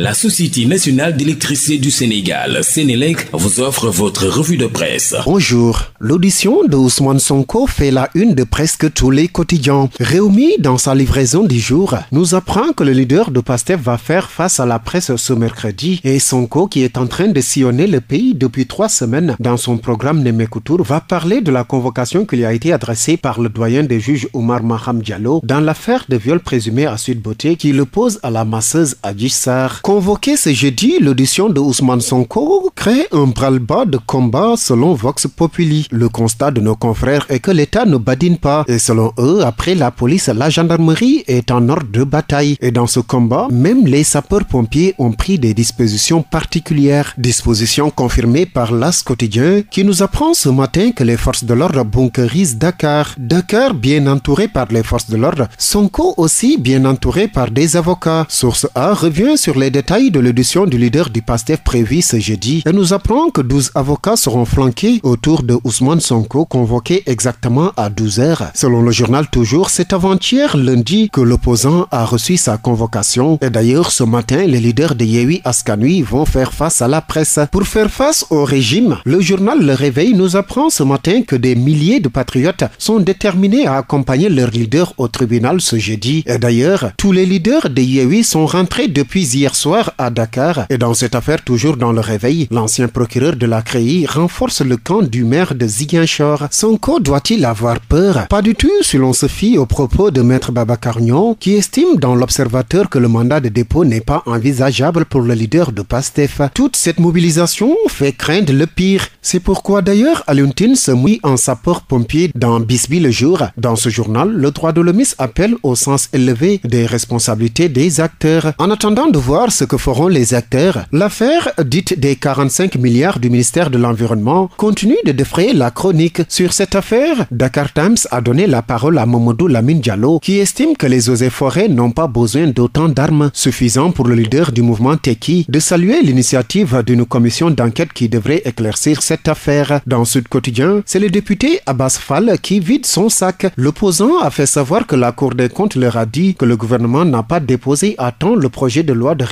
La Société nationale d'électricité du Sénégal, Sénélec, vous offre votre revue de presse. Bonjour. L'audition de Ousmane Sonko fait la une de presque tous les quotidiens. Réumi, dans sa livraison du jour, nous apprend que le leader de PASTEF va faire face à la presse ce mercredi et Sonko, qui est en train de sillonner le pays depuis trois semaines dans son programme Nemekoutour, va parler de la convocation qui lui a été adressée par le doyen des juges Omar Maham Diallo dans l'affaire de viol présumé à Sud Beauté qui le pose à la masseuse Adjissar. Convoqué ce jeudi, l'audition de Ousmane Sonko crée un bras-le-bas de combat selon Vox Populi. Le constat de nos confrères est que l'État ne badine pas. Et selon eux, après la police, la gendarmerie est en ordre de bataille. Et dans ce combat, même les sapeurs-pompiers ont pris des dispositions particulières. Dispositions confirmées par l'As quotidien qui nous apprend ce matin que les forces de l'ordre bunkerisent Dakar. Dakar bien entouré par les forces de l'ordre. Sonko aussi bien entouré par des avocats. Source A revient sur les détails de l'édition du leader du PASTEF prévu ce jeudi Elle nous apprend que 12 avocats seront flanqués autour de Ousmane Sonko, convoqué exactement à 12 heures. Selon le journal Toujours, c'est avant-hier lundi que l'opposant a reçu sa convocation. Et d'ailleurs, ce matin, les leaders de Yewi Askanui vont faire face à la presse. Pour faire face au régime, le journal Le Réveil nous apprend ce matin que des milliers de patriotes sont déterminés à accompagner leur leader au tribunal ce jeudi. Et d'ailleurs, tous les leaders de Yewi sont rentrés depuis hier soir à Dakar. Et dans cette affaire, toujours dans le réveil, l'ancien procureur de la CREI renforce le camp du maire de Ziguinchor. Sonko doit-il avoir peur Pas du tout, si l'on se fie aux propos de maître Babacarnion, qui estime dans l'Observateur que le mandat de dépôt n'est pas envisageable pour le leader de PASTEF. Toute cette mobilisation fait craindre le pire. C'est pourquoi d'ailleurs Aluntine se mouille en sapeur-pompier dans Bisby le jour. Dans ce journal, le droit de l'homis appelle au sens élevé des responsabilités des acteurs. En attendant de voir ce que feront les acteurs. L'affaire dite des 45 milliards du ministère de l'Environnement continue de défrayer la chronique. Sur cette affaire, Dakar Times a donné la parole à Momodou Lamine Diallo qui estime que les eaux forêts n'ont pas besoin d'autant d'armes suffisant pour le leader du mouvement Teki de saluer l'initiative d'une commission d'enquête qui devrait éclaircir cette affaire. Dans Sud Quotidien, c'est le député Abbas Fall qui vide son sac. L'opposant a fait savoir que la Cour des comptes leur a dit que le gouvernement n'a pas déposé à temps le projet de loi de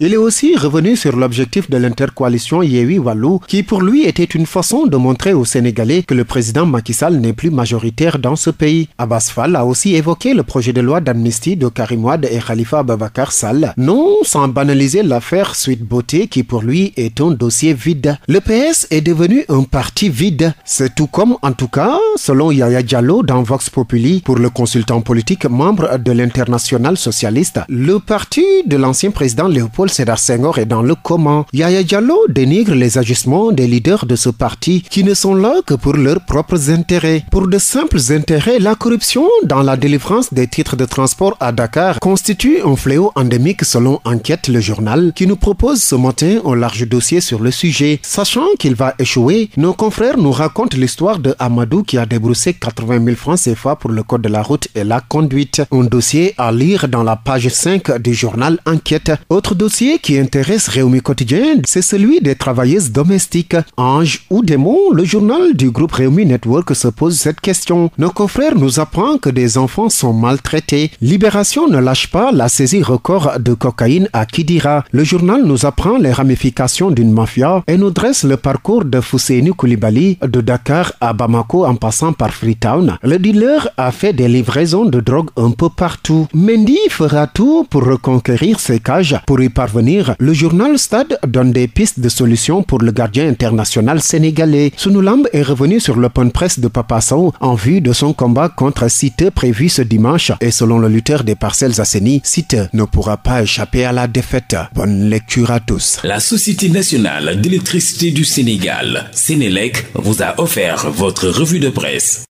il est aussi revenu sur l'objectif de l'intercoalition Yewi Wallou, qui pour lui était une façon de montrer aux Sénégalais que le président Macky Sall n'est plus majoritaire dans ce pays. Abbas Fall a aussi évoqué le projet de loi d'amnistie de Karim et Khalifa Babakar Sall, non sans banaliser l'affaire Suite Beauté qui pour lui est un dossier vide. Le PS est devenu un parti vide. C'est tout comme, en tout cas, selon Yaya Diallo dans Vox Populi, pour le consultant politique membre de l'international socialiste, le parti de l'ancien président Léopold Sédar Senghor est dans le comment. Yaya Diallo dénigre les agissements des leaders de ce parti qui ne sont là que pour leurs propres intérêts. Pour de simples intérêts, la corruption dans la délivrance des titres de transport à Dakar constitue un fléau endémique selon Enquête le journal qui nous propose ce matin un large dossier sur le sujet. Sachant qu'il va échouer, nos confrères nous racontent l'histoire de Amadou qui a débroussé 80 000 francs CFA pour le code de la route et la conduite. Un dossier à lire dans la page 5 du journal Enquête. Autre dossier qui intéresse Réumi Quotidien, c'est celui des travailleuses domestiques. Ange ou démon, le journal du groupe Réumi Network se pose cette question. Nos confrères nous apprend que des enfants sont maltraités. Libération ne lâche pas la saisie record de cocaïne à Kidira. Le journal nous apprend les ramifications d'une mafia et nous dresse le parcours de Fousséini Koulibaly de Dakar à Bamako en passant par Freetown. Le dealer a fait des livraisons de drogue un peu partout. Mendy fera tout pour reconquérir ses cages pour y parvenir, le journal Stade donne des pistes de solutions pour le gardien international sénégalais. Sunulam est revenu sur l'open presse de Papasson en vue de son combat contre Cité prévu ce dimanche et selon le lutteur des parcelles assainies, Cité ne pourra pas échapper à la défaite. Bonne lecture à tous. La Société nationale d'électricité du Sénégal, Sénélec, vous a offert votre revue de presse.